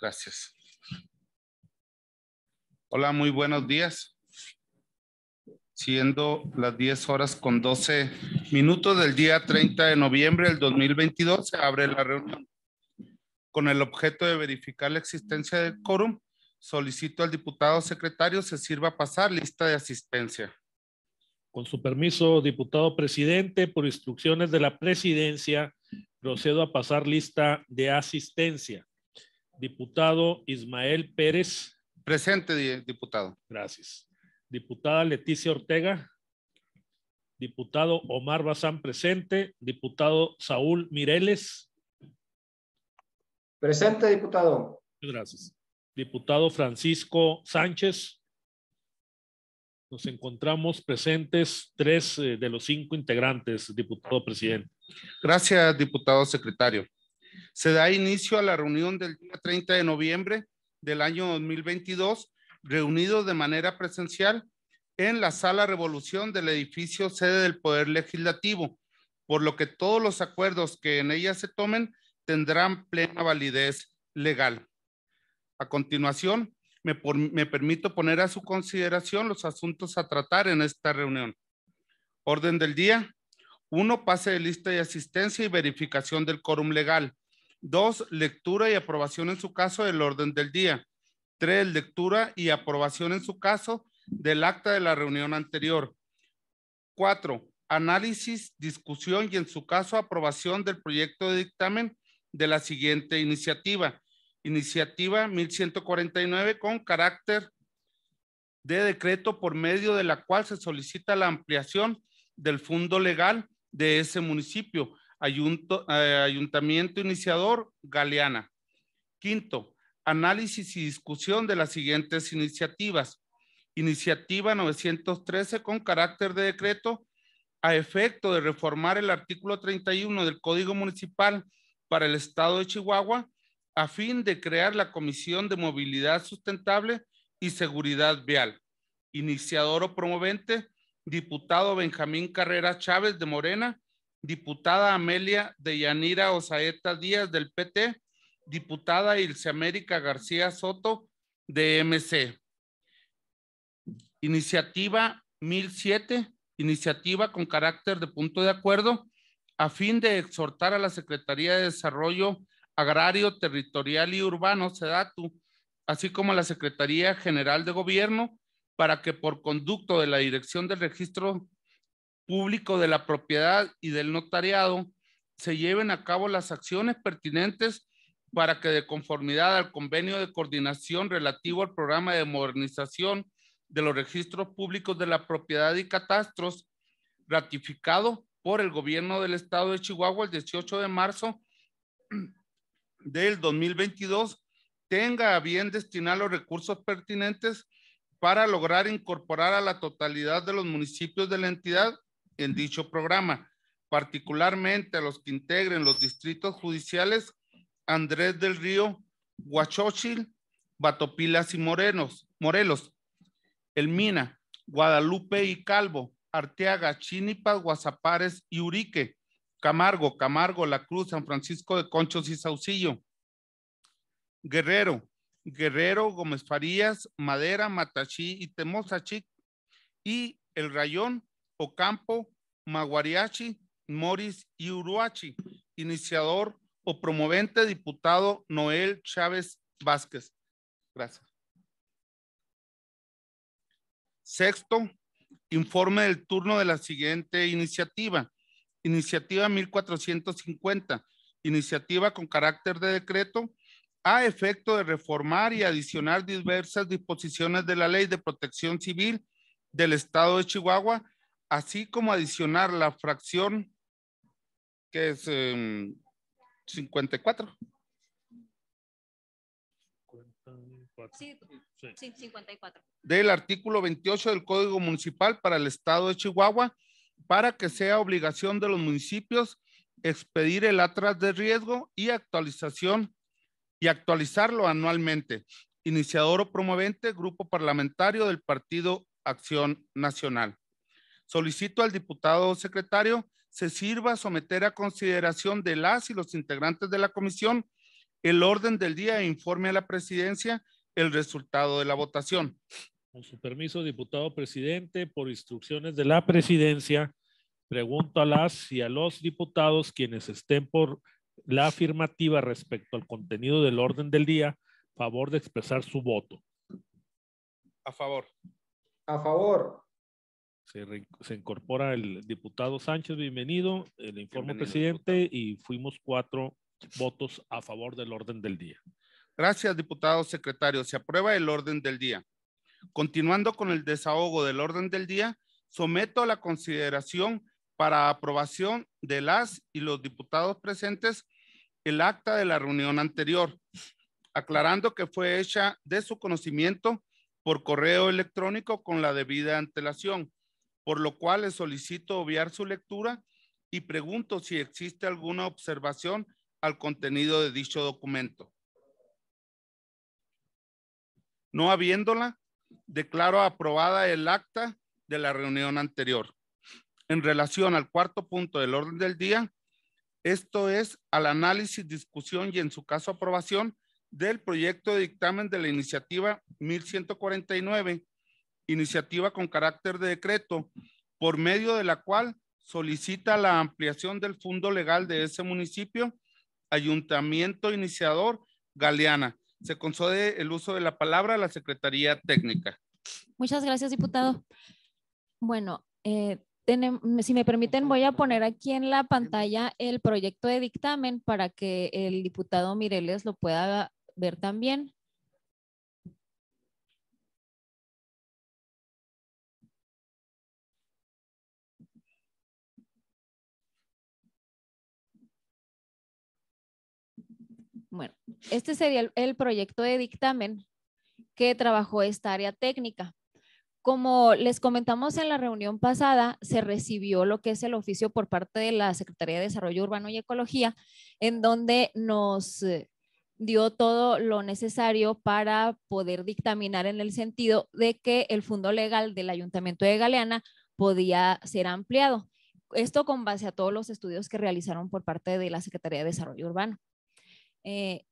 Gracias. Hola, muy buenos días. Siendo las 10 horas con 12 minutos del día 30 de noviembre del 2022, se abre la reunión. Con el objeto de verificar la existencia del quórum, solicito al diputado secretario se sirva a pasar lista de asistencia. Con su permiso, diputado presidente, por instrucciones de la presidencia, procedo a pasar lista de asistencia. Diputado Ismael Pérez. Presente, diputado. Gracias. Diputada Leticia Ortega. Diputado Omar Bazán presente. Diputado Saúl Mireles. Presente, diputado. Gracias. Diputado Francisco Sánchez. Nos encontramos presentes tres eh, de los cinco integrantes, diputado presidente. Gracias, diputado secretario. Se da inicio a la reunión del día 30 de noviembre del año 2022, reunidos de manera presencial en la Sala Revolución del edificio sede del Poder Legislativo, por lo que todos los acuerdos que en ella se tomen tendrán plena validez legal. A continuación, me, permito poner a su consideración los asuntos a tratar en esta reunión. Orden del día. Uno, Pase de lista de asistencia y verificación del quórum legal. Dos, lectura y aprobación en su caso del orden del día. Tres, lectura y aprobación en su caso del acta de la reunión anterior. Cuatro, análisis, discusión y en su caso aprobación del proyecto de dictamen de la siguiente iniciativa. Iniciativa 1149 con carácter de decreto por medio de la cual se solicita la ampliación del fondo legal de ese municipio eh, ayuntamiento iniciador, Galeana. Quinto, análisis y discusión de las siguientes iniciativas. Iniciativa 913 con carácter de decreto a efecto de reformar el artículo 31 del Código Municipal para el Estado de Chihuahua a fin de crear la Comisión de Movilidad Sustentable y Seguridad Vial. Iniciador o promovente, diputado Benjamín Carrera Chávez de Morena diputada Amelia de Yanira Osaeta Díaz del PT, diputada Ilse América García Soto de MC. Iniciativa 1007, iniciativa con carácter de punto de acuerdo a fin de exhortar a la Secretaría de Desarrollo Agrario, Territorial y Urbano, SEDATU, así como a la Secretaría General de Gobierno, para que por conducto de la Dirección del Registro público de la propiedad y del notariado se lleven a cabo las acciones pertinentes para que de conformidad al convenio de coordinación relativo al programa de modernización de los registros públicos de la propiedad y catastros ratificado por el gobierno del estado de Chihuahua el 18 de marzo del 2022 tenga a bien destinar los recursos pertinentes para lograr incorporar a la totalidad de los municipios de la entidad en dicho programa, particularmente a los que integren los distritos judiciales Andrés del Río, Huachochil, Batopilas y Morenos, Morelos, Mina Guadalupe y Calvo, Arteaga, Chinipas, Guazapares y Urique, Camargo, Camargo, La Cruz, San Francisco de Conchos y Saucillo, Guerrero, Guerrero, Gómez Farías, Madera, Matachí y Temozachic y El Rayón, Ocampo, Maguariachi, Moris y Uruachi. Iniciador o promovente, diputado Noel Chávez Vázquez. Gracias. Sexto, informe del turno de la siguiente iniciativa. Iniciativa 1450, iniciativa con carácter de decreto a efecto de reformar y adicionar diversas disposiciones de la Ley de Protección Civil del Estado de Chihuahua así como adicionar la fracción que es 54. Em, sí, 54. Del artículo 28 del Código Municipal para el Estado de Chihuahua, para que sea obligación de los municipios expedir el atras de riesgo y actualización y actualizarlo anualmente. Iniciador o promovente, grupo parlamentario del Partido Acción Nacional. Solicito al diputado secretario se sirva someter a consideración de las y los integrantes de la comisión el orden del día e informe a la presidencia el resultado de la votación. Con su permiso, diputado presidente, por instrucciones de la presidencia, pregunto a las y a los diputados quienes estén por la afirmativa respecto al contenido del orden del día, favor de expresar su voto. A favor. A favor. Se, incorpora el diputado Sánchez, bienvenido, el eh, informe presidente y fuimos cuatro votos a favor del orden del día. Gracias, diputado secretario. Se aprueba el orden del día. Continuando con el desahogo del orden del día, someto a la consideración para aprobación de las y los diputados presentes el acta de la reunión anterior, aclarando que fue hecha de su conocimiento por correo electrónico con la debida antelación por lo cual le solicito obviar su lectura y pregunto si existe alguna observación al contenido de dicho documento. No habiéndola, declaro aprobada el acta de la reunión anterior. En relación al cuarto punto del orden del día, esto es al análisis, discusión y en su caso aprobación del proyecto de dictamen de la iniciativa 1149 iniciativa con carácter de decreto, por medio de la cual solicita la ampliación del fondo legal de ese municipio, Ayuntamiento Iniciador Galeana. Se concede el uso de la palabra a la Secretaría Técnica. Muchas gracias, diputado. Bueno, eh, si me permiten, voy a poner aquí en la pantalla el proyecto de dictamen para que el diputado Mireles lo pueda ver también. Bueno, este sería el, proyecto de dictamen que trabajó esta área técnica. Como les comentamos en la reunión pasada, se recibió lo que es el oficio por parte de la Secretaría de Desarrollo Urbano y Ecología, en donde nos eh, dio todo lo necesario para poder dictaminar en el sentido de que el fondo legal del Ayuntamiento de Galeana podía ser ampliado. Esto con base a todos los estudios que realizaron por parte de la Secretaría de Desarrollo Urbano. Eh,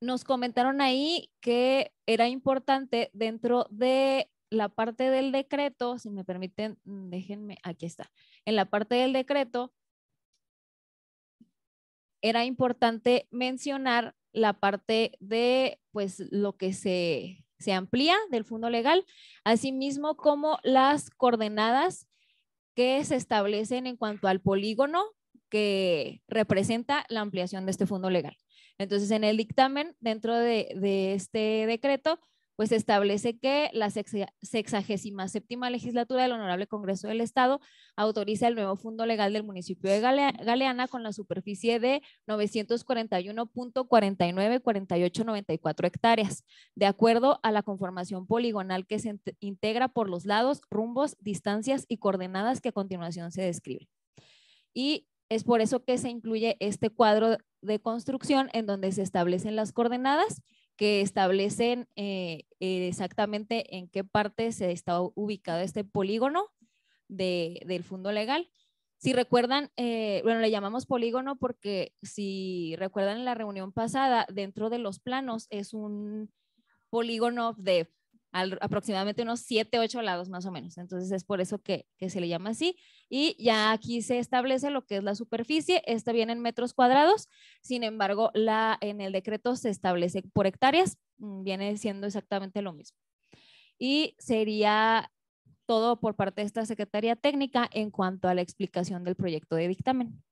nos comentaron ahí que era importante dentro de la parte del decreto, si me permiten, mm, déjenme, aquí está, en la parte del decreto, era importante mencionar la parte de pues lo que se, se amplía del fondo legal, asimismo como las coordenadas que se establecen en cuanto al polígono que representa la ampliación de este fondo legal. Entonces, en el dictamen, dentro de, este decreto, pues establece que la sexagésima séptima legislatura del Honorable Congreso del Estado autoriza el nuevo fondo legal del municipio de Galeana con la superficie de 941.494894 hectáreas, de acuerdo a la conformación poligonal que se integra por los lados, rumbos, distancias y coordenadas que a continuación se describe. Y es por eso que se incluye este cuadro de construcción en donde se establecen las coordenadas que establecen eh, exactamente en qué parte se está ubicado este polígono del fondo legal. Si recuerdan, eh, bueno, le llamamos polígono porque si recuerdan en la reunión pasada, dentro de los planos es un polígono de aproximadamente unos 7, 8 lados más o menos. Entonces es por eso que, se le llama así. Y ya aquí se establece lo que es la superficie. Esta viene en metros cuadrados. Sin embargo, la, en el decreto se establece por hectáreas. Mm, viene siendo exactamente lo mismo. Y sería todo por parte de esta Secretaría Técnica en cuanto a la explicación del proyecto de dictamen.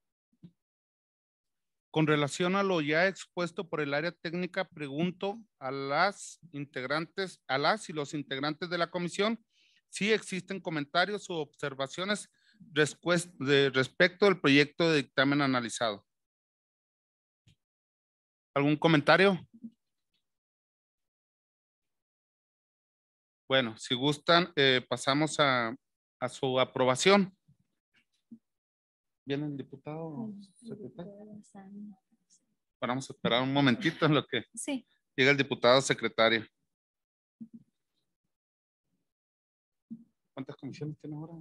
Con relación a lo ya expuesto por el área técnica, pregunto a las integrantes, a las y los integrantes de la comisión, si existen comentarios o observaciones respecto al proyecto de dictamen analizado. ¿Algún comentario? Bueno, si gustan, eh, pasamos a su aprobación. ¿Viene el diputado secretario? Vamos a esperar un momentito en lo que sí. llega el diputado secretario. ¿Cuántas comisiones tiene ahora?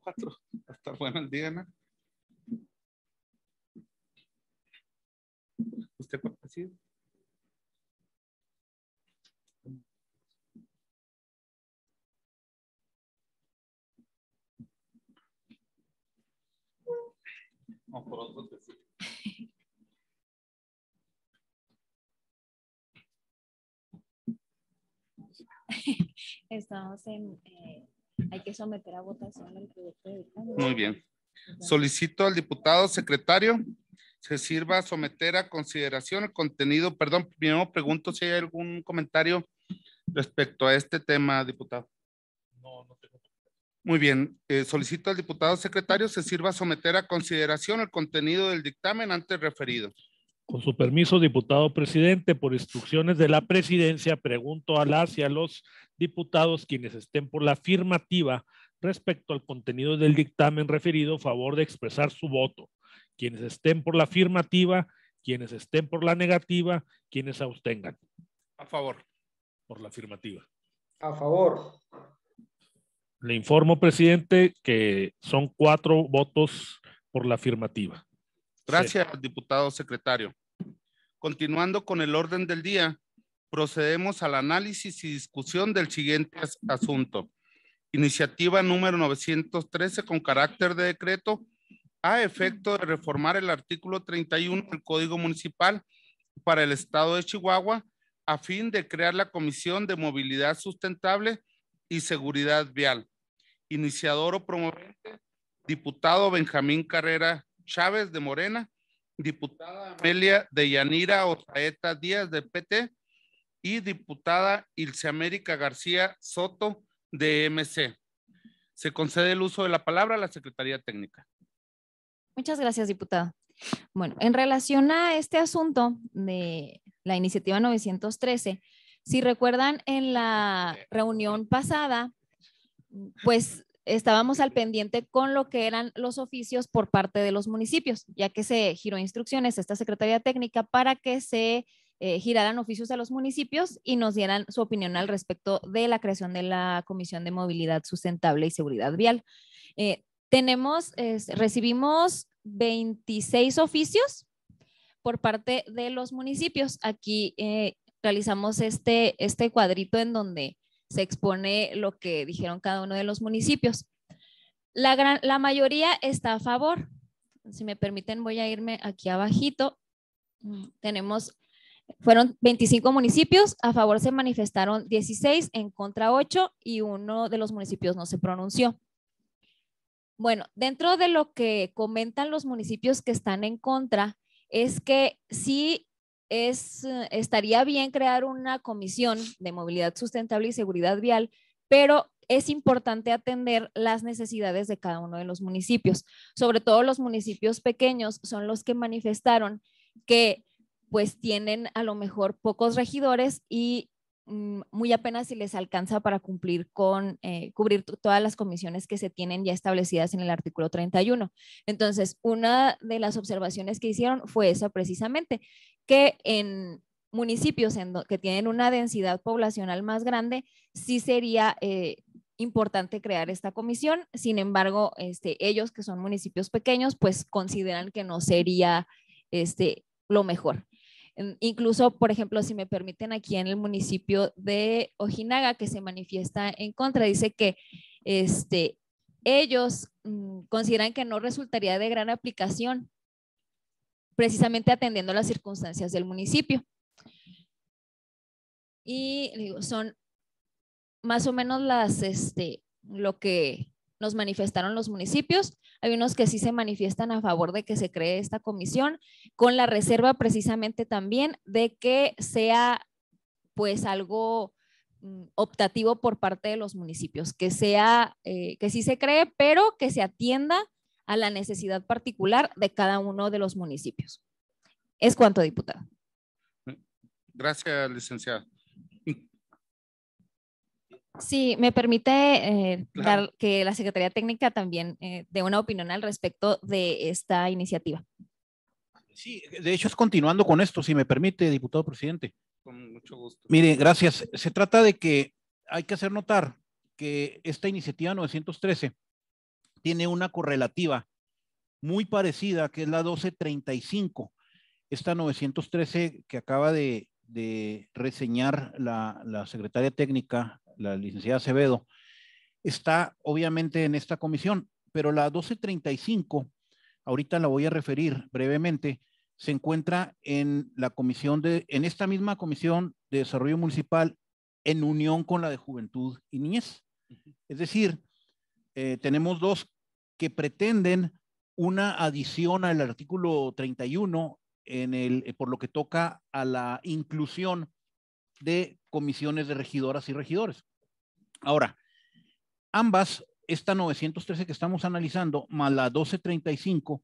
Cuatro. hasta bueno el día, ¿no? ¿Usted puede ha Estamos en, eh, hay que someter a votación el proyecto de Muy bien. Solicito al diputado secretario se sirva a someter a consideración el contenido. Perdón, primero pregunto si hay algún comentario respecto a este tema, diputado. Muy bien, eh, solicito al diputado secretario se sirva a someter a consideración el contenido del dictamen antes referido. Con su permiso, diputado presidente, por instrucciones de la presidencia, pregunto a las y a los diputados quienes estén por la afirmativa respecto al contenido del dictamen referido, favor de expresar su voto. Quienes estén por la afirmativa, quienes estén por la negativa, quienes abstengan. A favor. Por la afirmativa. A favor. Le informo, presidente, que son cuatro votos por la afirmativa. Gracias, diputado secretario. Continuando con el orden del día, procedemos al análisis y discusión del siguiente asunto. Iniciativa número 913 con carácter de decreto a efecto de reformar el artículo 31 del Código Municipal para el Estado de Chihuahua a fin de crear la Comisión de Movilidad Sustentable y Seguridad Vial iniciador o promovente, diputado Benjamín Carrera Chávez de Morena, diputada Amelia de Yanira Otaeta Díaz de PT y diputada Ilse América García Soto de MC. Se concede el uso de la palabra a la Secretaría Técnica. Muchas gracias, diputada. Bueno, en relación a este asunto de la iniciativa 913, si recuerdan en la reunión pasada, pues estábamos al pendiente con lo que eran los oficios por parte de los municipios, ya que se giró instrucciones a esta Secretaría Técnica para que se eh, giraran oficios a los municipios y nos dieran su opinión al respecto de la creación de la Comisión de Movilidad Sustentable y Seguridad Vial. Eh, tenemos, recibimos 26 oficios por parte de los municipios. Aquí eh, realizamos este, este cuadrito en donde se expone lo que dijeron cada uno de los municipios. La, gran, la mayoría está a favor. Si me permiten, voy a irme aquí abajito. Mm, tenemos, fueron 25 municipios, a favor se manifestaron 16, en contra 8 y uno de los municipios no se pronunció. Bueno, dentro de lo que comentan los municipios que están en contra, es que sí es, eh, estaría bien crear una comisión de movilidad sustentable y seguridad vial, pero es importante atender las necesidades de cada uno de los municipios. Sobre todo los municipios pequeños son los que manifestaron que pues tienen a lo mejor pocos regidores y Mm, muy apenas si les alcanza para cumplir con, eh, cubrir todas las comisiones que se tienen ya establecidas en el artículo 31. Entonces, una de las observaciones que hicieron fue esa precisamente, que en municipios que tienen una densidad poblacional más grande, sí sería eh, importante crear esta comisión. Sin embargo, este, ellos que son municipios pequeños, pues consideran que no sería este, lo mejor. Incluso, por ejemplo, si me permiten aquí en el municipio de Ojinaga, que se manifiesta en contra, dice que este, ellos mm, consideran que no resultaría de gran aplicación, precisamente atendiendo las circunstancias del municipio. Y son más o menos las, este, lo que nos manifestaron los municipios. Hay unos que sí se manifiestan a favor de que se cree esta comisión, con la reserva precisamente también de que sea pues algo mm, optativo por parte de los municipios, que sea, eh, que sí se cree, pero que se atienda a la necesidad particular de cada uno de los municipios. Es cuanto, diputada. Gracias, licenciada. Sí, me permite eh, dar que la Secretaría Técnica también eh, dé una opinión al respecto de esta iniciativa. Sí, de hecho es continuando con esto, si me permite, diputado presidente. Con mucho gusto. Mire, gracias. Se trata de que hay que hacer notar que esta iniciativa 913 tiene una correlativa muy parecida, que es la 1235. Esta 913 que acaba de, reseñar la, la secretaria técnica, la licenciada Acevedo, está obviamente en esta comisión, pero la 1235, ahorita la voy a referir brevemente, se encuentra en la comisión de, en esta misma comisión de desarrollo municipal en unión con la de juventud y niñez. Es decir, eh, tenemos dos que pretenden una adición al artículo 31 en el, por lo que toca a la inclusión de comisiones de regidoras y regidores. Ahora, ambas, esta 913 que estamos analizando, más la 1235,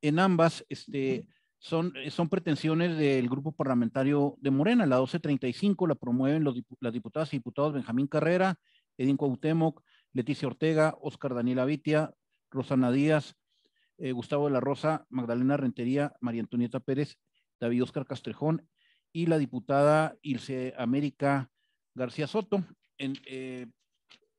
en ambas este, son, son pretensiones del grupo parlamentario de Morena. La 1235 la promueven los, las diputadas y diputados Benjamín Carrera, Edín Cuauhtémoc, Leticia Ortega, Oscar Daniel Avitia, Rosana Díaz, eh, Gustavo de la Rosa, Magdalena Rentería, María Antonieta Pérez, David Oscar Castrejón, y la diputada Ilse América García Soto. En, eh,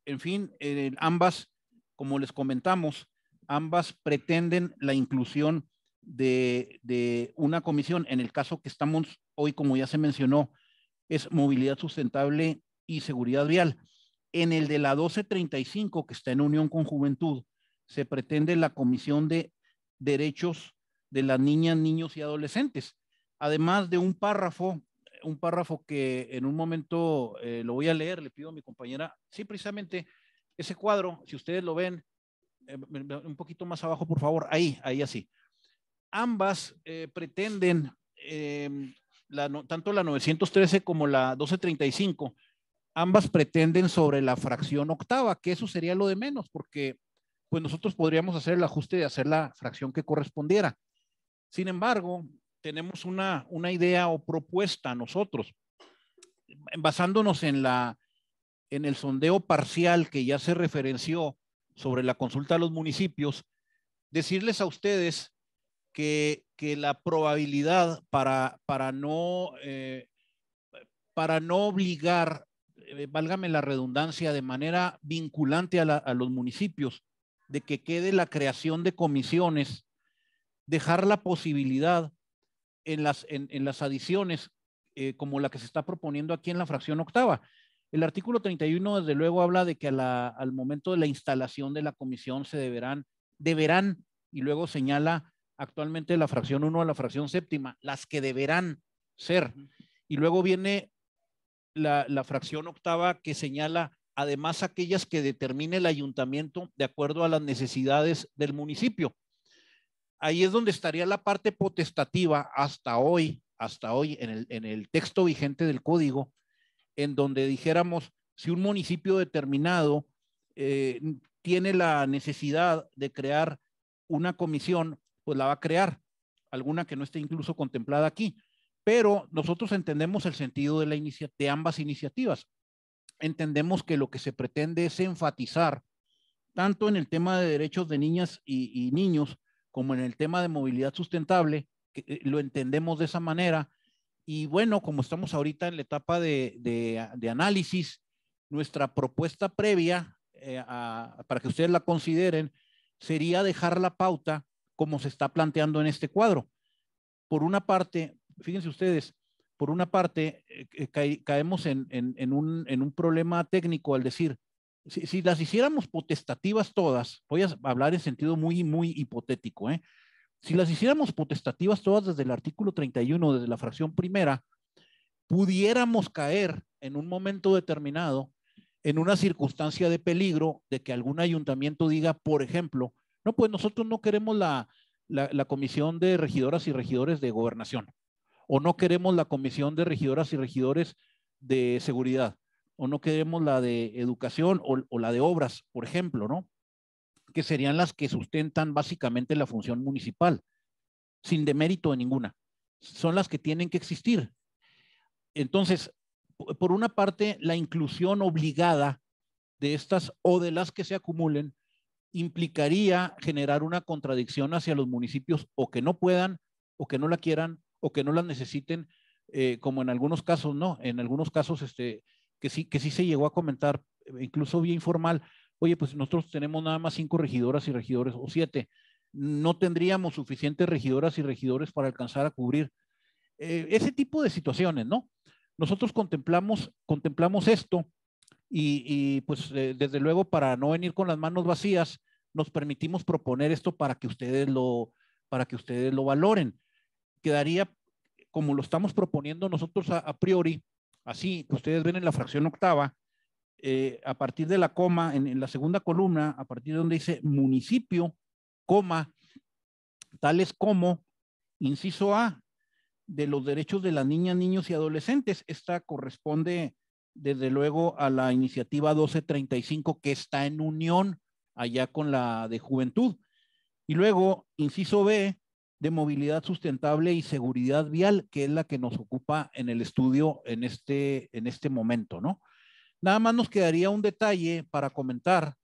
en fin, eh, ambas, como les comentamos, ambas pretenden la inclusión de, de, una comisión. En el caso que estamos hoy, como ya se mencionó, es movilidad sustentable y seguridad vial. En el de la 1235, que está en unión con juventud, se pretende la comisión de derechos de las niñas, niños y adolescentes además de un párrafo, un párrafo que en un momento eh, lo voy a leer, le pido a mi compañera, sí, precisamente ese cuadro, si ustedes lo ven, eh, un poquito más abajo, por favor, ahí, ahí así. Ambas eh, pretenden, em, tanto la 913 como la 1235, ambas pretenden sobre la fracción octava, que eso sería lo de menos, porque pues nosotros podríamos hacer el ajuste de hacer la fracción que correspondiera. Sin embargo, tenemos una, una idea o propuesta nosotros, em, basándonos en, la, en el sondeo parcial que ya se referenció sobre la consulta a los municipios, decirles a ustedes que, que la probabilidad para, para, no, eh, para no obligar, eh, válgame la redundancia, de manera vinculante a, a los municipios, de que quede la creación de comisiones, dejar la posibilidad en las, en, las adiciones eh, como la que se está proponiendo aquí en la fracción octava. El artículo 31, desde luego, habla de que al momento de la instalación de la comisión se deberán, deberán, y luego señala actualmente la fracción 1 a la fracción séptima, las que deberán ser. Y luego viene la, la fracción octava que señala además aquellas que determine el ayuntamiento de acuerdo a las necesidades del municipio ahí es donde estaría la parte potestativa hasta hoy, hasta hoy en el, texto vigente del código, en donde dijéramos si un municipio determinado eh, tiene la necesidad de crear una comisión, pues la va a crear, alguna que no esté incluso contemplada aquí. Pero nosotros entendemos el sentido de, la de ambas iniciativas. Entendemos que lo que se pretende es enfatizar, tanto en el tema de derechos de niñas y niños, como en el tema de movilidad sustentable, eh, lo entendemos de esa manera. Y bueno, como estamos ahorita en la etapa de, análisis, nuestra propuesta previa, eh, para que ustedes la consideren, sería dejar la pauta como se está planteando en este cuadro. Por una parte, fíjense ustedes, por una parte eh, caemos un, en un problema técnico al decir, si, las hiciéramos potestativas todas, voy a hablar en sentido muy, muy hipotético, ¿eh? si las hiciéramos potestativas todas desde el artículo 31, desde la fracción primera, pudiéramos caer en un momento determinado en una circunstancia de peligro de que algún ayuntamiento diga, por ejemplo, no, pues nosotros no queremos la, la comisión de regidoras y regidores de gobernación, o no queremos la comisión de regidoras y regidores de seguridad, o no queremos la de educación o, la de obras, por ejemplo, ¿no? Que serían las que sustentan básicamente la función municipal, sin demérito de ninguna. Son las que tienen que existir. Entonces, por una parte, la inclusión obligada de estas o de las que se acumulen implicaría generar una contradicción hacia los municipios o que no puedan, o que no la quieran, o que no las necesiten, eh, como en algunos casos, ¿no? En algunos casos, este, que sí, que sí se llegó a comentar, eh, incluso bien informal, oye, pues nosotros tenemos nada más cinco regidoras y regidores o siete, no tendríamos suficientes regidoras y regidores para alcanzar a cubrir eh, ese tipo de situaciones, ¿no? Nosotros contemplamos, contemplamos esto y, pues eh, desde luego para no venir con las manos vacías, nos permitimos proponer esto para que ustedes lo, para que ustedes lo valoren. Quedaría, como lo estamos proponiendo nosotros a priori, así que ustedes ven en la fracción octava, eh, a partir de la coma, en, la segunda columna, a partir de donde dice municipio, coma, tales como, inciso A, de los derechos de las niñas, niños y adolescentes. Esta corresponde desde luego a la iniciativa 1235 que está en unión allá con la de juventud. Y luego, inciso B, de movilidad sustentable y seguridad vial, que es la que nos ocupa en el estudio en este, en este momento, ¿no? Nada más nos quedaría un detalle para comentar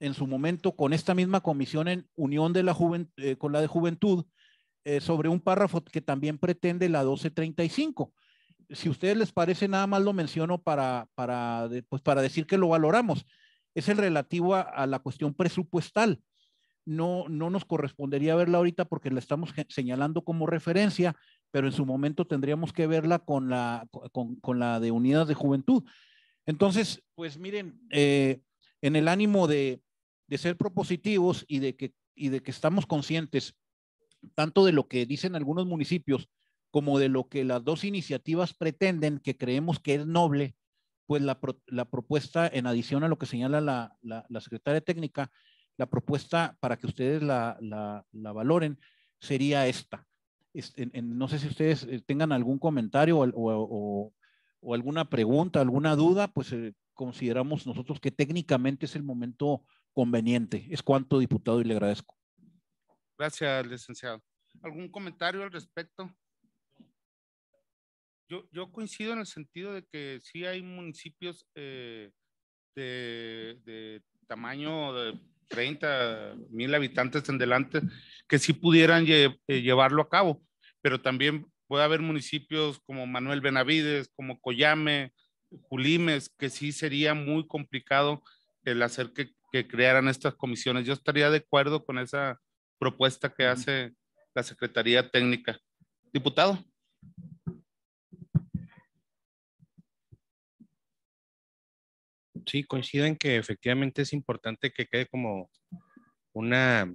en su momento con esta misma comisión en unión de la eh, con la de juventud eh, sobre un párrafo que también pretende la 1235. Si ustedes les parece, nada más lo menciono para, para, pues para decir que lo valoramos. Es el relativo a la cuestión presupuestal no, no nos correspondería verla ahorita porque la estamos señalando como referencia, pero en su momento tendríamos que verla con la, con, con la de unidad de Juventud. Entonces, pues miren, eh, en el ánimo de, de, ser propositivos y de, que, y de que estamos conscientes tanto de lo que dicen algunos municipios como de lo que las dos iniciativas pretenden, que creemos que es noble, pues la, propuesta, en adición a lo que señala la, la, la secretaria técnica, la propuesta para que ustedes la, la, la valoren sería esta. no sé si ustedes eh, tengan algún comentario o, o, alguna pregunta, alguna duda, pues eh, consideramos nosotros que técnicamente es el momento conveniente. Es cuanto, diputado, y le agradezco. Gracias, licenciado. ¿Algún comentario al respecto? Yo, yo coincido en el sentido de que sí hay municipios eh, de, de, tamaño de 30 mil habitantes en delante, que sí pudieran eh, llevarlo a cabo. Pero también puede haber municipios como Manuel Benavides, como Coyame, Julimes, que sí sería muy complicado el hacer que crearan estas comisiones. Yo estaría de acuerdo con esa propuesta que hace la Secretaría Técnica. Diputado. sí, coincido en que efectivamente es importante que quede como una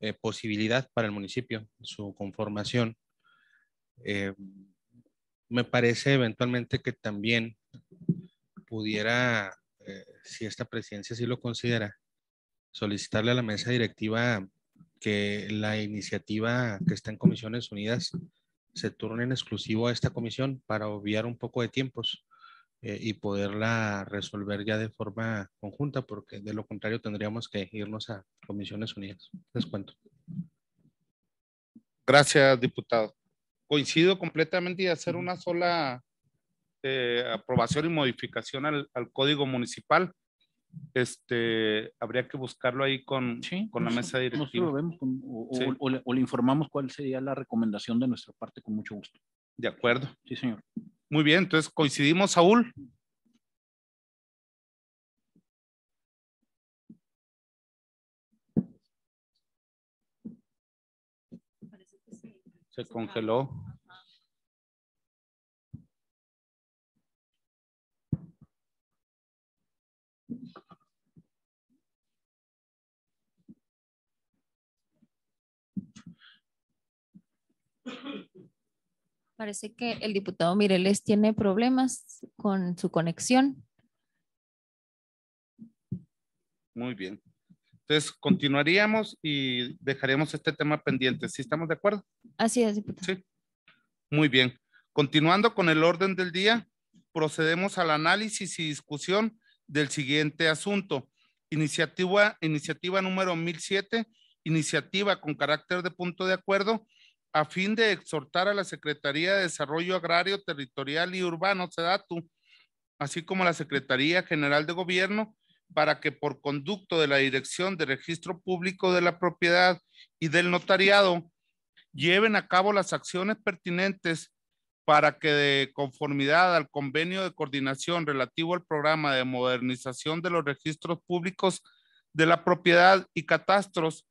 eh, posibilidad para el municipio, su conformación. Eh, me parece eventualmente que también pudiera, eh, si esta presidencia sí lo considera, solicitarle a la mesa directiva que la iniciativa que está en Comisiones Unidas se turne en exclusivo a esta comisión para obviar un poco de tiempos. Eh, y poderla resolver ya de forma conjunta, porque de lo contrario tendríamos que irnos a Comisiones Unidas. Les cuento. Gracias, diputado. Coincido completamente y hacer una sola eh, aprobación y modificación al, código municipal. Este, habría que buscarlo ahí con, con la mesa directiva. o le informamos cuál sería la recomendación de nuestra parte con mucho gusto. De acuerdo. Sí, señor. Muy bien, entonces coincidimos, Saúl. Se congeló. Parece que el diputado Mireles tiene problemas con su conexión. Muy bien. Entonces, continuaríamos y dejaremos este tema pendiente. ¿Sí estamos de acuerdo? Así es, diputado. Sí. Muy bien. Continuando con el orden del día, procedemos al análisis y discusión del siguiente asunto. Iniciativa, iniciativa número 1007, iniciativa con carácter de punto de acuerdo a fin de exhortar a la Secretaría de Desarrollo Agrario, Territorial y Urbano, SEDATU, así como a la Secretaría General de Gobierno, para que por conducto de la Dirección de Registro Público de la Propiedad y del Notariado, lleven a cabo las acciones pertinentes para que de conformidad al convenio de coordinación relativo al programa de modernización de los registros públicos de la propiedad y catastros,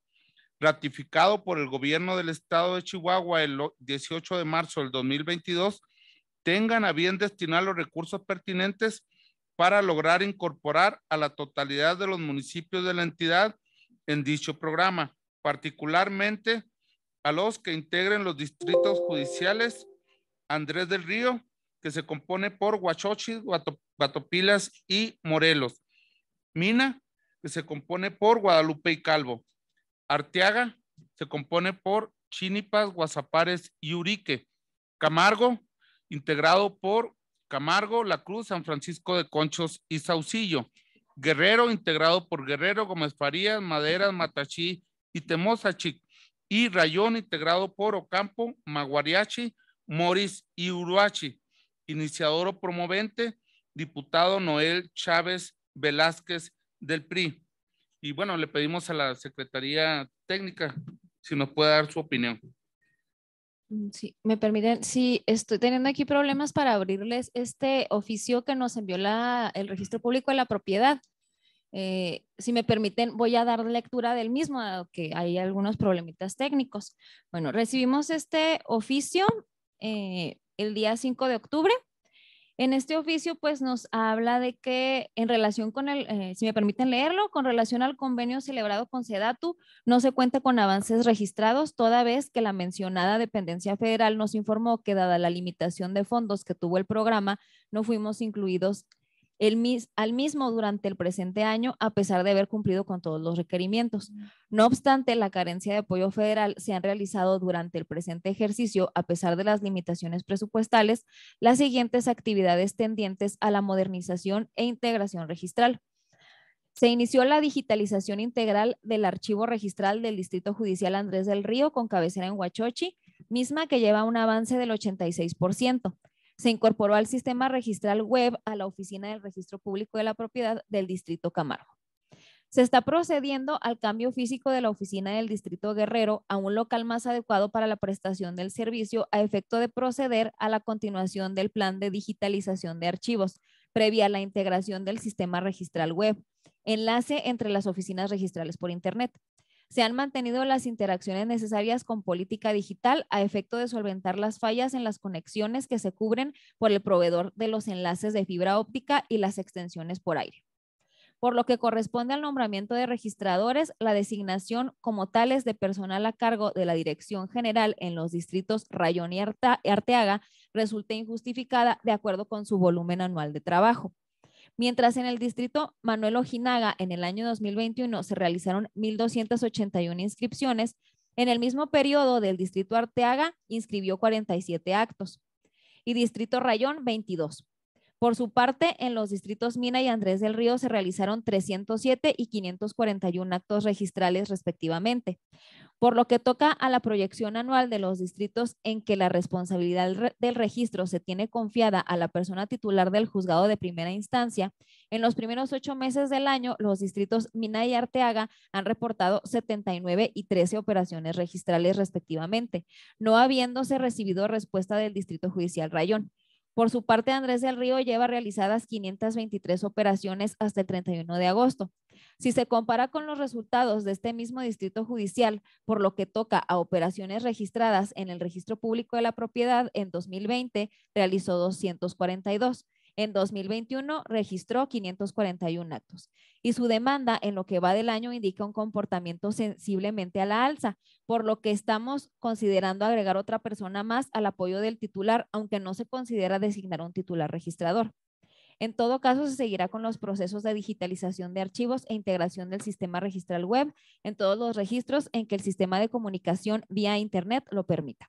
ratificado por el gobierno del estado de Chihuahua el 18 de marzo del 2022, tengan a bien destinar los recursos pertinentes para lograr incorporar a la totalidad de los municipios de la entidad en dicho programa, particularmente a los que integren los distritos judiciales Andrés del Río, que se compone por Huachochi, Guatopilas y Morelos. Mina, que se compone por Guadalupe y Calvo. Arteaga se compone por Chinipas, Guazapares y Urique. Camargo, integrado por Camargo, La Cruz, San Francisco de Conchos y Saucillo. Guerrero, integrado por Guerrero, Gómez Farías, Maderas, Matachí y Temozachic. Y Rayón, integrado por Ocampo, Maguariachi, Moris y Uruachi. Iniciador o promovente, diputado Noel Chávez Velázquez del PRI y bueno, le pedimos a la Secretaría Técnica si nos puede dar su opinión. Mm, sí, me permiten, sí, estoy teniendo aquí problemas para abrirles este oficio que nos envió la, el Registro Público de la Propiedad. Eh, si me permiten, voy a dar lectura del mismo, que hay algunos problemitas técnicos. Bueno, recibimos este oficio eh, el día 5 de octubre en este oficio, pues nos habla de que en relación con el, eh, si me permiten leerlo, con relación al convenio celebrado con Sedatu, no se cuenta con avances registrados, toda vez que la mencionada dependencia federal nos informó que dada la limitación de fondos que tuvo el programa, no fuimos incluidos al mismo durante el presente año, a pesar de haber cumplido con todos los requerimientos. No obstante, la carencia de apoyo federal se han realizado durante el presente ejercicio, a pesar de las limitaciones presupuestales, las siguientes actividades tendientes a la modernización e integración registral. Se inició la digitalización integral del archivo registral del Distrito Judicial Andrés del Río con cabecera en Huachochi, misma que lleva un avance del 86% se incorporó al sistema registral web a la Oficina del Registro Público de la Propiedad del Distrito Camargo. Se está procediendo al cambio físico de la oficina del Distrito Guerrero a un local más adecuado para la prestación del servicio a efecto de proceder a la continuación del plan de digitalización de archivos, previa a la integración del sistema registral web, enlace entre las oficinas registrales por Internet se han mantenido las interacciones necesarias con política digital a efecto de solventar las fallas en las conexiones que se cubren por el proveedor de los enlaces de fibra óptica y las extensiones por aire. Por lo que corresponde al nombramiento de registradores, la designación como tales de personal a cargo de la Dirección General en los distritos Rayón y Arteaga resulta injustificada de acuerdo con su volumen anual de trabajo mientras en el distrito Manuel Ojinaga en el año 2021 se realizaron 1.281 inscripciones, en el mismo periodo del distrito Arteaga inscribió 47 actos y distrito Rayón 22. Por su parte, en los distritos Mina y Andrés del Río se realizaron 307 y 541 actos registrales respectivamente. Por lo que toca a la proyección anual de los distritos en que la responsabilidad del registro se tiene confiada a la persona titular del juzgado de primera instancia, en los primeros ocho meses del año, los distritos Mina y Arteaga han reportado 79 y 13 operaciones registrales respectivamente, no habiéndose recibido respuesta del Distrito Judicial Rayón. Por su parte, Andrés del Río lleva realizadas 523 operaciones hasta el 31 de agosto. Si se compara con los resultados de este mismo distrito judicial, por lo que toca a operaciones registradas en el Registro Público de la Propiedad en 2020, realizó 242. En 2021 registró 541 actos y su demanda en lo que va del año indica un comportamiento sensiblemente a la alza, por lo que estamos considerando agregar otra persona más al apoyo del titular, aunque no se considera designar un titular registrador. En todo caso, se seguirá con los procesos de digitalización de archivos e integración del sistema registral web en todos los registros en que el sistema de comunicación vía Internet lo permita.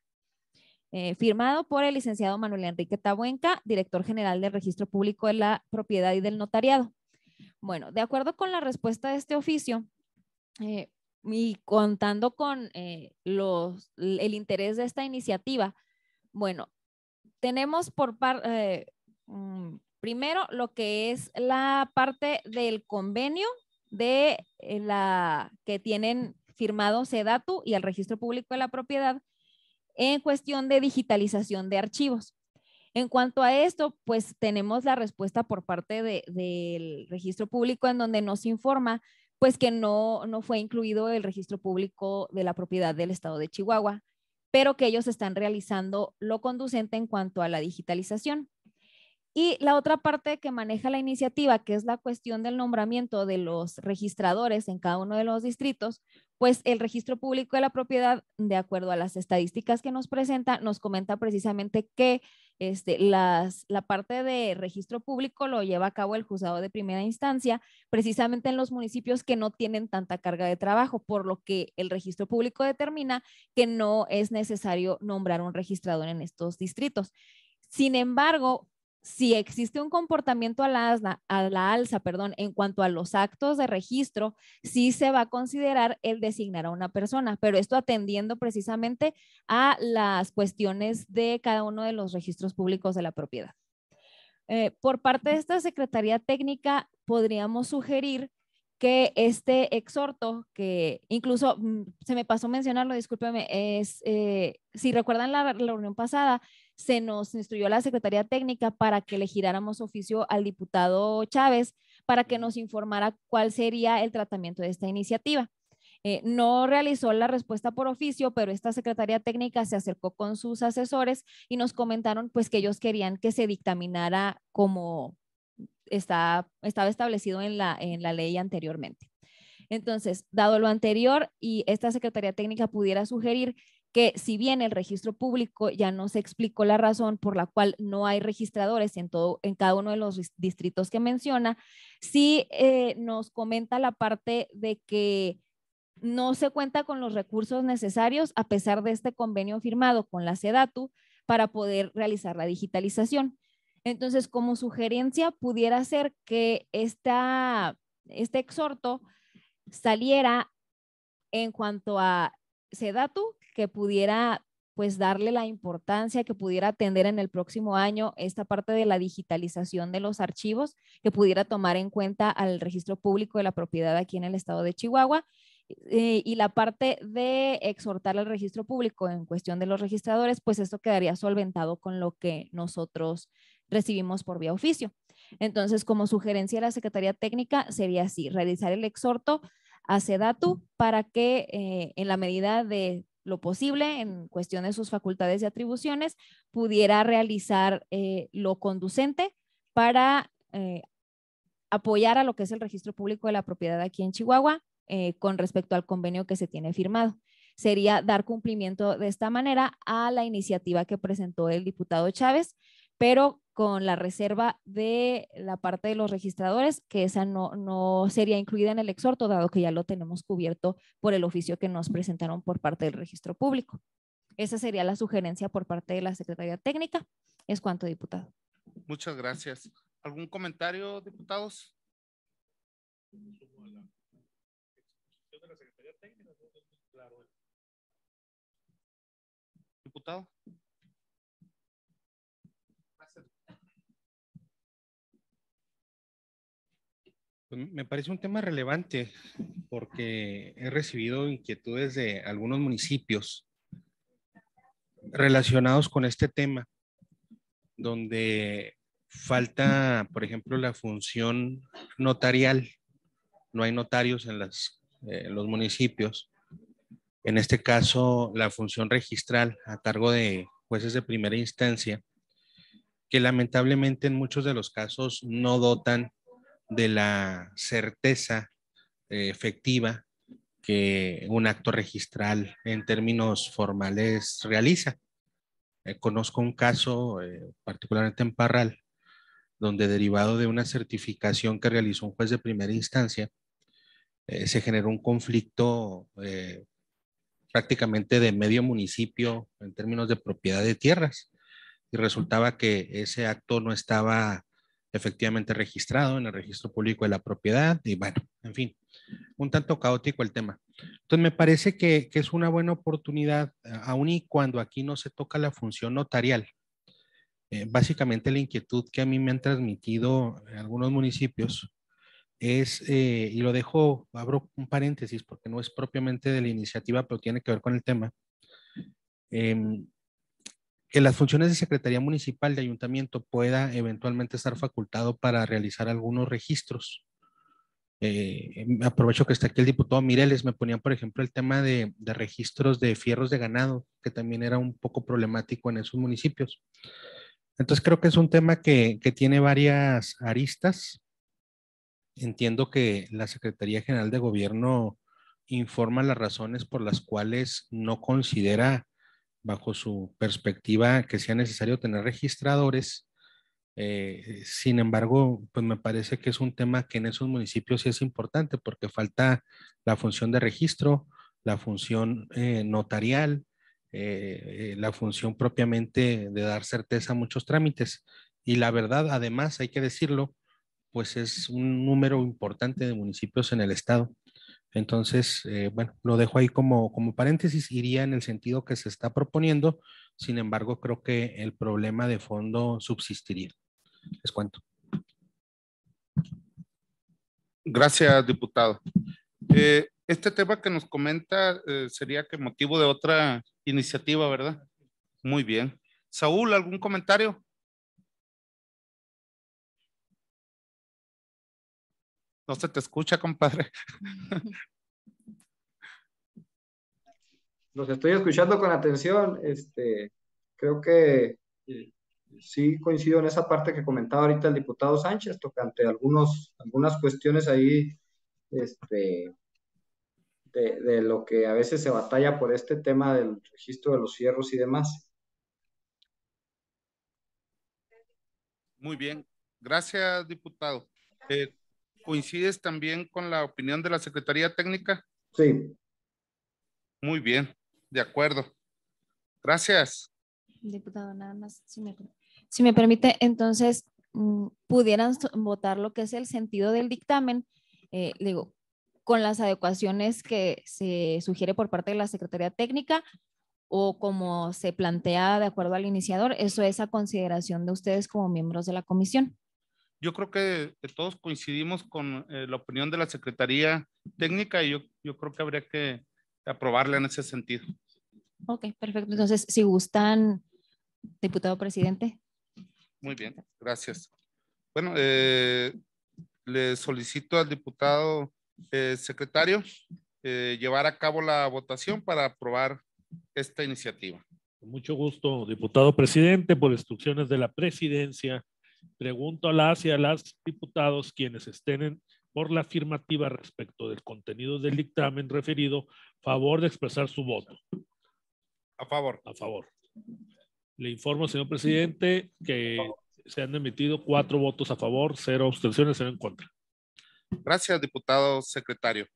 Eh, firmado por el licenciado Manuel Enrique Tabuenca, director general del Registro Público de la Propiedad y del Notariado. Bueno, de acuerdo con la respuesta de este oficio, eh, y contando con eh, el interés de esta iniciativa, bueno, tenemos por parte, mm, primero lo que es la parte del convenio de la que tienen firmado SEDATU y el Registro Público de la Propiedad, en cuestión de digitalización de archivos. En cuanto a esto, pues tenemos la respuesta por parte del registro público en donde nos informa pues que no, no fue incluido el registro público de la propiedad del estado de Chihuahua, pero que ellos están realizando lo conducente en cuanto a la digitalización. Y la otra parte que maneja la iniciativa, que es la cuestión del nombramiento de los registradores en cada uno de los distritos, pues el registro público de la propiedad, de acuerdo a las estadísticas que nos presenta, nos comenta precisamente que este, las, la parte de registro público lo lleva a cabo el juzgado de primera instancia, precisamente en los municipios que no tienen tanta carga de trabajo, por lo que el registro público determina que no es necesario nombrar un registrador en estos distritos. Sin embargo, si existe un comportamiento a la, alza perdón, en cuanto a los actos de registro, sí se va a considerar el designar a una persona, pero esto atendiendo precisamente a las cuestiones de cada uno de los registros públicos de la propiedad. Eh, por parte de esta Secretaría Técnica, podríamos sugerir que este exhorto, que incluso mm, se me pasó mencionarlo, discúlpeme, es, eh, si recuerdan la reunión pasada, se nos instruyó la Secretaría Técnica para que le giráramos oficio al diputado Chávez para que nos informara cuál sería el tratamiento de esta iniciativa. Eh, no realizó la respuesta por oficio, pero esta Secretaría Técnica se acercó con sus asesores y nos comentaron pues que ellos querían que se dictaminara como está, estaba establecido en la, en la ley anteriormente. Entonces, dado lo anterior y esta Secretaría Técnica pudiera sugerir que si bien el registro público ya nos explicó la razón por la cual no hay registradores en, todo, en cada uno de los distritos que menciona, sí eh, nos comenta la parte de que no se cuenta con los recursos necesarios a pesar de este convenio firmado con la SEDATU para poder realizar la digitalización. Entonces, como sugerencia, pudiera ser que esta, este exhorto saliera en cuanto a SEDATU que pudiera pues darle la importancia que pudiera atender en el próximo año esta parte de la digitalización de los archivos, que pudiera tomar en cuenta al registro público de la propiedad aquí en el estado de Chihuahua eh, y la parte de exhortar al registro público en cuestión de los registradores, pues esto quedaría solventado con lo que nosotros recibimos por vía oficio. Entonces, como sugerencia de la Secretaría Técnica sería así, realizar el exhorto a SEDATU para que eh, en la medida de lo posible en cuestión de sus facultades y atribuciones, pudiera realizar eh, lo conducente para eh, apoyar a lo que es el registro público de la propiedad aquí en Chihuahua eh, con respecto al convenio que se tiene firmado. Sería dar cumplimiento de esta manera a la iniciativa que presentó el diputado Chávez pero con la reserva de la parte de los registradores, que esa no, no sería incluida en el exhorto, dado que ya lo tenemos cubierto por el oficio que nos presentaron por parte del registro público. Esa sería la sugerencia por parte de la Secretaría Técnica. Es cuanto, diputado. Muchas gracias. ¿Algún comentario, diputados? Diputado. Pues, me parece un tema relevante porque he recibido inquietudes de algunos municipios relacionados con este tema, donde falta, por ejemplo, la función notarial. No hay notarios en eh, los municipios. En este caso, la función registral a cargo de jueces de primera instancia, que lamentablemente en muchos de los casos no dotan de la certeza eh, efectiva que un acto registral en términos formales realiza. Eh, conozco un caso, eh, particularmente en Parral, donde derivado de una certificación que realizó un juez de primera instancia, se generó un conflicto prácticamente de medio municipio en términos de propiedad de tierras. Y resultaba que ese acto no estaba efectivamente registrado en el registro público de la propiedad y bueno, en fin, un tanto caótico el tema. Entonces me parece que, es una buena oportunidad, eh, aun y cuando aquí no se toca la función notarial. Eh, básicamente la inquietud que a mí me han transmitido algunos municipios es, eh, y lo dejo, abro un paréntesis porque no es propiamente de la iniciativa, pero tiene que ver con el tema. Em, que las funciones de Secretaría Municipal de Ayuntamiento pueda eventualmente estar facultado para realizar algunos registros. Eh, em, aprovecho que está aquí el diputado Mireles, me ponían por ejemplo el tema de, registros de fierros de ganado, que también era un poco problemático en esos municipios. Entonces creo que es un tema que, que tiene varias aristas. Entiendo que la Secretaría General de Gobierno informa las razones por las cuales no considera bajo su perspectiva, que sea necesario tener registradores. Eh, sin embargo, pues me parece que es un tema que en esos municipios es importante porque falta la función de registro, la función eh, notarial, eh, la función propiamente de dar certeza a muchos trámites. Y la verdad, además, hay que decirlo, pues es un número importante de municipios en el estado entonces, eh, bueno, lo dejo ahí como, como paréntesis, iría en el sentido que se está proponiendo, sin embargo, creo que el problema de fondo subsistiría. Les cuento. Gracias, diputado. Eh, este tema que nos comenta eh, sería que motivo de otra iniciativa, ¿verdad? Muy bien. Saúl, ¿algún comentario? No se te escucha, compadre. Los estoy escuchando con atención. Este, creo que eh, sí coincido en esa parte que comentaba ahorita el diputado Sánchez, tocante algunos, algunas cuestiones ahí este, de, lo que a veces se batalla por este tema del registro de los cierros y demás. Muy bien, gracias diputado. Eh, ¿coincides también con la opinión de la Secretaría Técnica? Sí. Muy bien, de acuerdo. Gracias. Diputado, nada más, si me, permite, entonces, mm, pudieran votar lo que es el sentido del dictamen, eh, digo, con las adecuaciones que se sugiere por parte de la Secretaría Técnica o como se plantea de acuerdo al iniciador, eso es a consideración de ustedes como miembros de la comisión yo creo que, todos coincidimos con eh, la opinión de la Secretaría Técnica y yo, creo que habría que aprobarla en ese sentido. Ok, perfecto. Entonces, si gustan, diputado presidente. Muy bien, gracias. Bueno, eh, le solicito al diputado eh, secretario llevar a cabo la votación para aprobar esta iniciativa. Con mucho gusto, diputado presidente, por instrucciones de la presidencia Pregunto a las y a las diputados quienes estén por la afirmativa respecto del contenido del dictamen referido, favor de expresar su voto. A favor. A favor. Le informo, señor presidente, que se han emitido cuatro votos a favor, cero abstenciones, cero en contra. Gracias, diputado secretario.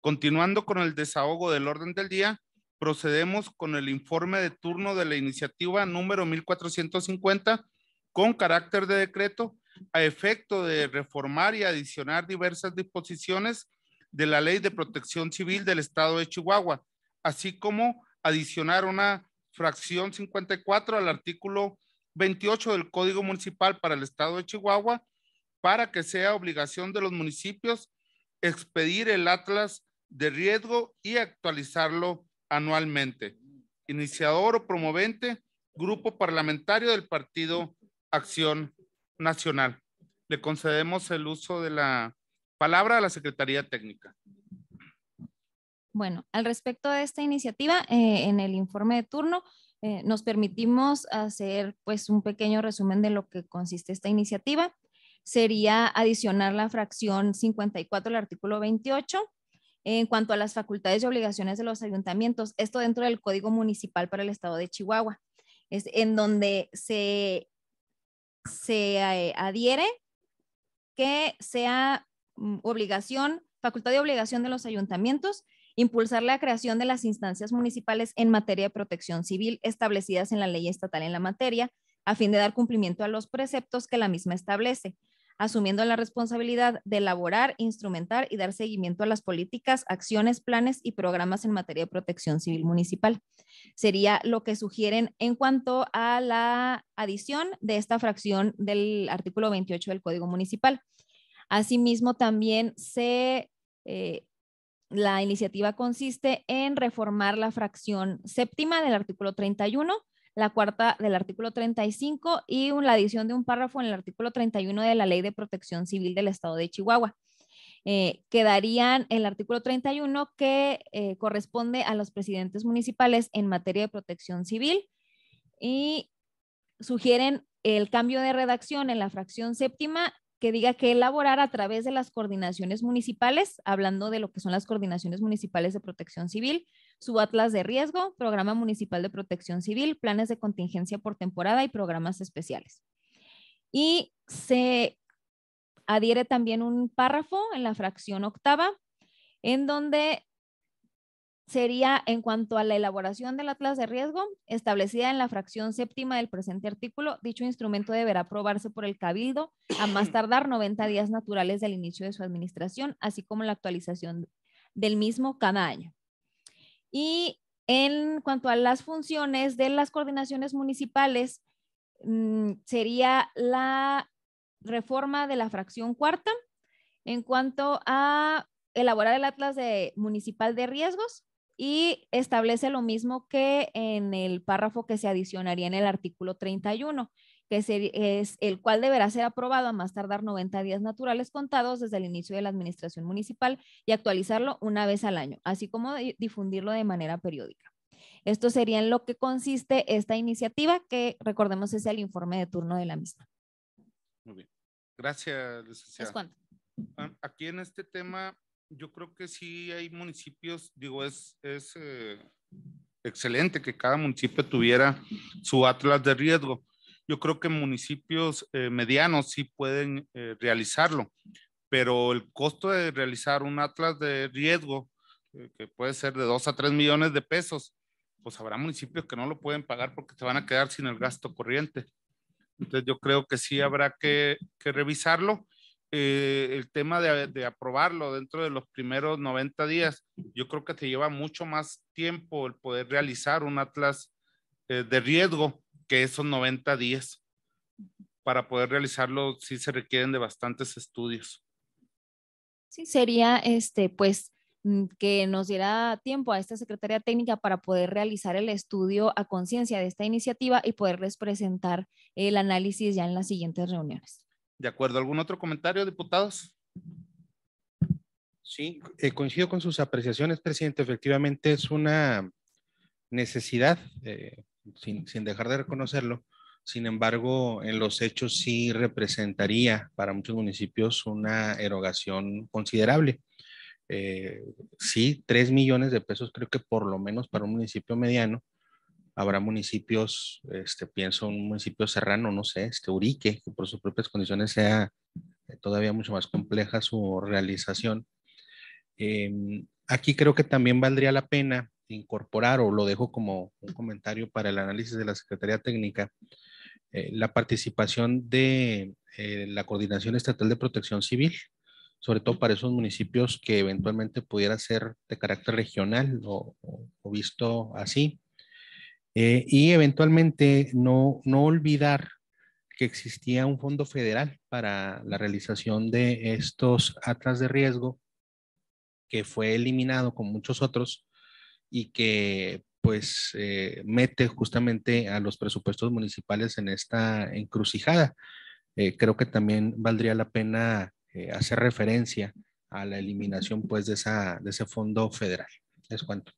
Continuando con el desahogo del orden del día, procedemos con el informe de turno de la iniciativa número 1450 con carácter de decreto a efecto de reformar y adicionar diversas disposiciones de la Ley de Protección Civil del Estado de Chihuahua, así como adicionar una fracción 54 al artículo 28 del Código Municipal para el Estado de Chihuahua para que sea obligación de los municipios expedir el atlas de riesgo y actualizarlo anualmente. Iniciador o promovente, grupo parlamentario del Partido Acción Nacional. Le concedemos el uso de la palabra a la Secretaría Técnica. Bueno, al respecto de esta iniciativa, eh, en el informe de turno eh, nos permitimos hacer pues un pequeño resumen de lo que consiste esta iniciativa. Sería adicionar la fracción 54 del artículo 28 en cuanto a las facultades y obligaciones de los ayuntamientos, esto dentro del Código Municipal para el Estado de Chihuahua, es en donde se se eh, adhiere que sea mm, obligación, facultad de obligación de los ayuntamientos, impulsar la creación de las instancias municipales en materia de protección civil establecidas en la ley estatal en la materia, a fin de dar cumplimiento a los preceptos que la misma establece, asumiendo la responsabilidad de elaborar, instrumentar y dar seguimiento a las políticas, acciones, planes y programas en materia de protección civil municipal. Sería lo que sugieren en cuanto a la adición de esta fracción del artículo 28 del Código Municipal. Asimismo, también se... Eh, la iniciativa consiste en reformar la fracción séptima del artículo 31 la cuarta del artículo 35 y la adición de un párrafo en el artículo 31 de la Ley de Protección Civil del Estado de Chihuahua. Eh, quedarían el artículo 31 que eh, corresponde a los presidentes municipales en materia de protección civil y sugieren el cambio de redacción en la fracción séptima que diga que elaborar a través de las coordinaciones municipales, hablando de lo que son las coordinaciones municipales de protección civil, su atlas de riesgo, programa municipal de protección civil, planes de contingencia por temporada y programas especiales. Y se adhiere también un párrafo en la fracción octava, en donde sería en cuanto a la elaboración del atlas de riesgo, establecida en la fracción séptima del presente artículo, dicho instrumento deberá aprobarse por el Cabildo a más tardar 90 días naturales del inicio de su administración, así como la actualización del mismo cada año. Y en cuanto a las funciones de las coordinaciones municipales, mm, sería la reforma de la fracción cuarta. En cuanto a elaborar el atlas de, municipal de riesgos y establece lo mismo que en el párrafo que se adicionaría en el artículo 31 que es el cual deberá ser aprobado a más tardar 90 días naturales contados desde el inicio de la administración municipal y actualizarlo una vez al año, así como difundirlo de manera periódica. Esto sería en lo que consiste esta iniciativa, que recordemos es el informe de turno de la misma. Muy bien. Gracias, licenciada. Ah, aquí en este tema, yo creo que sí hay municipios, digo, es, es eh, excelente que cada municipio tuviera su atlas de riesgo yo creo que municipios eh, medianos sí pueden eh, realizarlo, pero el costo de realizar un atlas de riesgo, eh, que puede ser de 2 a 3 millones de pesos, pues habrá municipios que no lo pueden pagar porque se van a quedar sin el gasto corriente. Entonces yo creo que sí habrá que, revisarlo. el tema de, de aprobarlo dentro de los primeros 90 días, yo creo que te lleva mucho más tiempo el poder realizar un atlas de riesgo que esos 90 días. Para poder realizarlo sí se requieren de bastantes estudios. Sí, sería este, pues mm, que nos diera tiempo a esta Secretaría Técnica para poder realizar el estudio a conciencia de esta iniciativa y poderles presentar el análisis ya en las siguientes reuniones. De acuerdo. ¿Algún otro comentario, diputados? Sí, eh, coincido con sus apreciaciones, presidente. Efectivamente es una necesidad eh, sin, dejar de reconocerlo. Sin embargo, en los hechos sí representaría para muchos municipios una erogación considerable. Eh, sí, tres millones de pesos creo que por lo menos para un municipio mediano. Habrá municipios, este, pienso un municipio serrano, no sé, este Urique, que por sus propias condiciones sea eh, todavía mucho más compleja su realización. Em, aquí creo que también valdría la pena incorporar o lo dejo como un comentario para el análisis de la Secretaría Técnica, eh, la participación de eh, la Coordinación Estatal de Protección Civil, sobre todo para esos municipios que eventualmente pudiera ser de carácter regional o, visto así. Eh, y eventualmente no, no olvidar que existía un fondo federal para la realización de estos atlas de riesgo que fue eliminado con muchos otros y que pues eh, mete justamente a los presupuestos municipales en esta encrucijada. Eh, creo que también valdría la pena eh, hacer referencia a la eliminación pues de, esa, de ese fondo federal. Es cuanto.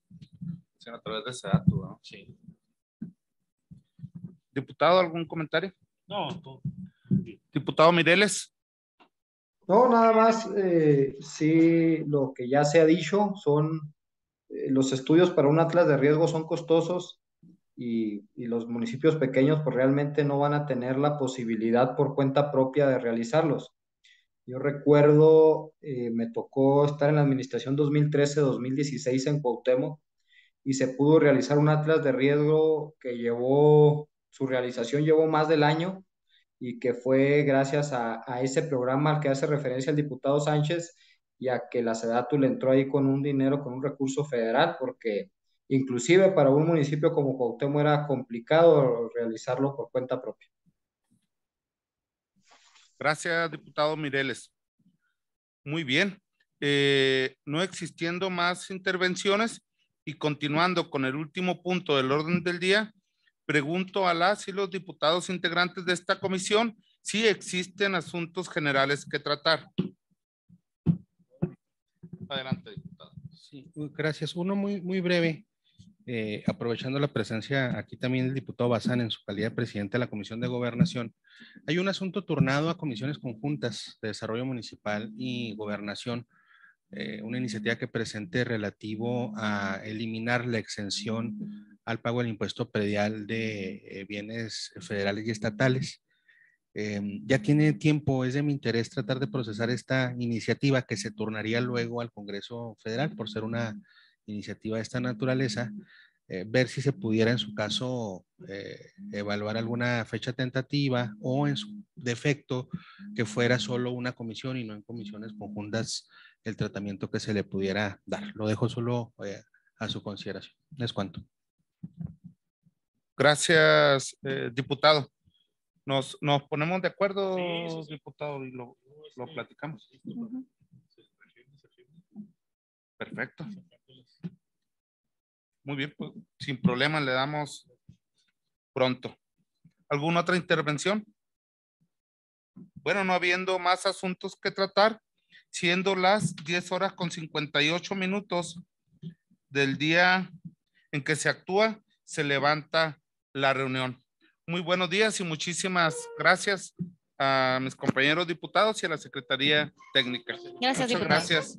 a través de ese dato, ¿no? Sí. Diputado, ¿algún comentario? No. no. Diputado Mireles. No, nada más, sí, lo que ya se ha dicho son eh, los estudios para un atlas de riesgo son costosos y, los municipios pequeños pues realmente no van a tener la posibilidad por cuenta propia de realizarlos. Yo recuerdo, eh, me tocó estar en la administración 2013-2016 en Cuauhtémoc y se pudo realizar un atlas de riesgo que llevó, su realización llevó más del año y que fue gracias a, a ese programa al que hace referencia el diputado Sánchez ya que la SEDATU le entró ahí con un dinero, con un recurso federal, porque inclusive para un municipio como Cuauhtémoc era complicado realizarlo por cuenta propia. Gracias, diputado Mireles. Muy bien. Eh, no existiendo más intervenciones y continuando con el último punto del orden del día, pregunto a las y los diputados integrantes de esta comisión si existen asuntos generales que tratar. Adelante, diputado. Sí, gracias. Uno muy, muy breve. Eh, aprovechando la presencia aquí también del diputado Bazán en su calidad de presidente de la Comisión de Gobernación, hay un asunto turnado a comisiones conjuntas de desarrollo municipal y gobernación, eh, una iniciativa que presente relativo a eliminar la exención al pago del impuesto predial de eh, bienes federales y estatales. Em, ya tiene tiempo, es de mi interés tratar de procesar esta iniciativa que se tornaría luego al Congreso Federal por ser una iniciativa de esta naturaleza, eh, ver si se pudiera en su caso eh, evaluar alguna fecha tentativa o en su defecto que fuera solo una comisión y no en comisiones conjuntas el tratamiento que se le pudiera dar. Lo dejo solo eh, a su consideración. Les cuento. Gracias, diputado. Nos, nos ponemos de acuerdo, diputado, y lo, platicamos. Perfecto. Muy bien, pues, sin problema le damos pronto. ¿Alguna otra intervención? Bueno, no habiendo más asuntos que tratar, siendo las 10 horas con 58 minutos del día en que se actúa, se levanta la reunión. Muy buenos días y muchísimas gracias a mis compañeros diputados y a la Secretaría Técnica. Gracias, Muchas gracias.